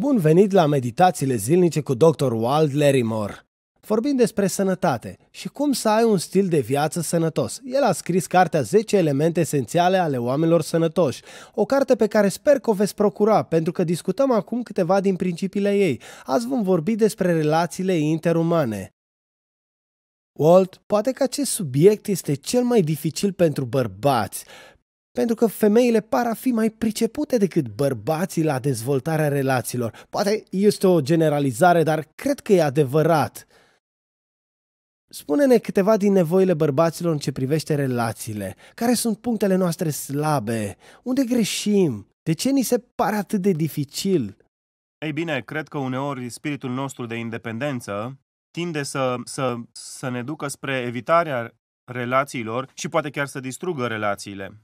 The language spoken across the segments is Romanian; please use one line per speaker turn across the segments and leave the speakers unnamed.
Bun venit la meditațiile zilnice cu Dr. Wald Lerimore. Vorbim despre sănătate și cum să ai un stil de viață sănătos. El a scris cartea 10 elemente esențiale ale oamenilor sănătoși, o carte pe care sper că o veți procura, pentru că discutăm acum câteva din principiile ei. Azi vom vorbi despre relațiile interumane. Walt, poate că acest subiect este cel mai dificil pentru bărbați pentru că femeile par a fi mai pricepute decât bărbații la dezvoltarea relațiilor. Poate este o generalizare, dar cred că e adevărat. Spune-ne câteva din nevoile bărbaților în ce privește relațiile. Care sunt punctele noastre slabe? Unde greșim? De ce ni se pare atât de dificil?
Ei bine, cred că uneori spiritul nostru de independență tinde să, să, să ne ducă spre evitarea relațiilor și poate chiar să distrugă relațiile.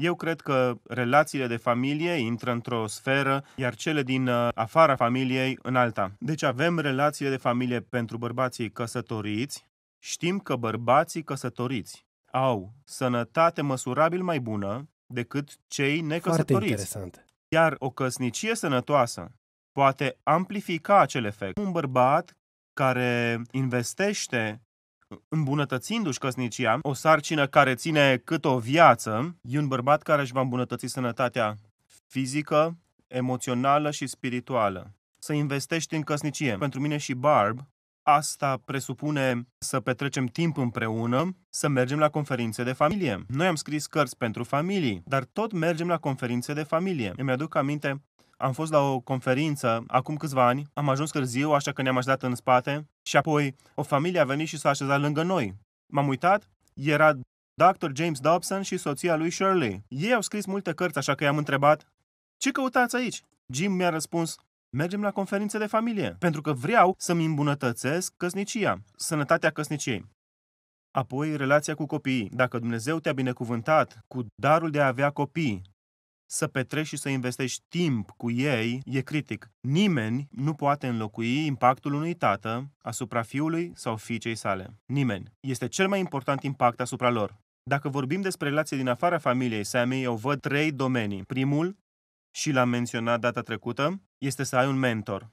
Eu cred că relațiile de familie intră într-o sferă, iar cele din uh, afara familiei în alta. Deci avem relațiile de familie pentru bărbații căsătoriți. Știm că bărbații căsătoriți au sănătate măsurabil mai bună decât cei necăsătoriți. Foarte interesant. Iar o căsnicie sănătoasă poate amplifica acel efect. Un bărbat care investește îmbunătățindu-și căsnicia, o sarcină care ține cât o viață, e un bărbat care își va îmbunătăți sănătatea fizică, emoțională și spirituală. Să investești în căsnicie. Pentru mine și Barb asta presupune să petrecem timp împreună, să mergem la conferințe de familie. Noi am scris cărți pentru familii, dar tot mergem la conferințe de familie. Îmi aduc aminte, am fost la o conferință acum câțiva ani, am ajuns târziu, așa că ne-am așezat în spate și apoi o familie a venit și s-a așezat lângă noi. M-am uitat, era Dr. James Dobson și soția lui Shirley. Ei au scris multe cărți, așa că i-am întrebat, ce căutați aici? Jim mi-a răspuns, Mergem la conferințe de familie, pentru că vreau să-mi îmbunătățesc căsnicia, sănătatea căsniciei. Apoi, relația cu copiii. Dacă Dumnezeu te-a binecuvântat cu darul de a avea copii, să petreci și să investești timp cu ei e critic. Nimeni nu poate înlocui impactul unui tată asupra fiului sau fiicei sale. Nimeni. Este cel mai important impact asupra lor. Dacă vorbim despre relații din afara familiei Sammy, eu văd trei domenii. Primul, și l-am menționat data trecută, este să ai un mentor.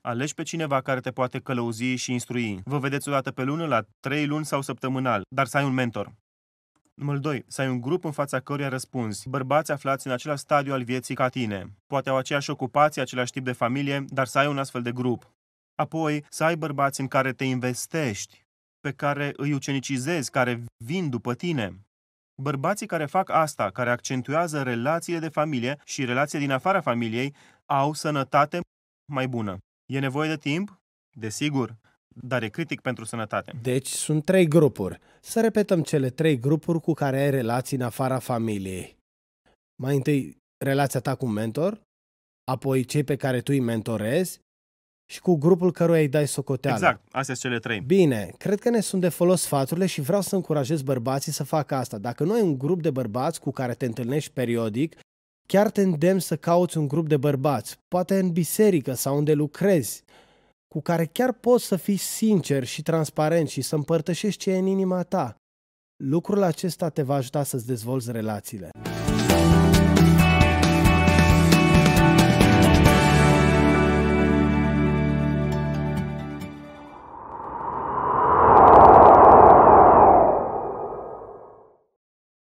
Alegi pe cineva care te poate călăuzi și instrui. Vă vedeți o dată pe lună, la trei luni sau săptămânal, dar să ai un mentor. Numărul 2. Să ai un grup în fața căruia răspunzi. Bărbați aflați în același stadiu al vieții ca tine. Poate au aceeași ocupație, același tip de familie, dar să ai un astfel de grup. Apoi, să ai bărbați în care te investești, pe care îi ucenicizezi, care vin după tine. Bărbații care fac asta, care accentuează relațiile de familie și relațiile din afara familiei, au sănătate mai bună. E nevoie de timp? Desigur, dar e
critic pentru sănătate. Deci sunt trei grupuri. Să repetăm cele trei grupuri cu care ai relații în afara familiei. Mai întâi, relația ta cu un mentor, apoi cei pe care tu îi mentorezi și cu grupul căruia îi dai socoteală. Exact, astea sunt cele trei. Bine, cred că ne sunt de folos sfaturile și vreau să încurajez bărbații să facă asta. Dacă nu ai un grup de bărbați cu care te întâlnești periodic, chiar te îndemn să cauți un grup de bărbați, poate în biserică sau unde lucrezi, cu care chiar poți să fii sincer și transparent și să împărtășești ce e în inima ta. Lucrul acesta te va ajuta să-ți dezvolți relațiile.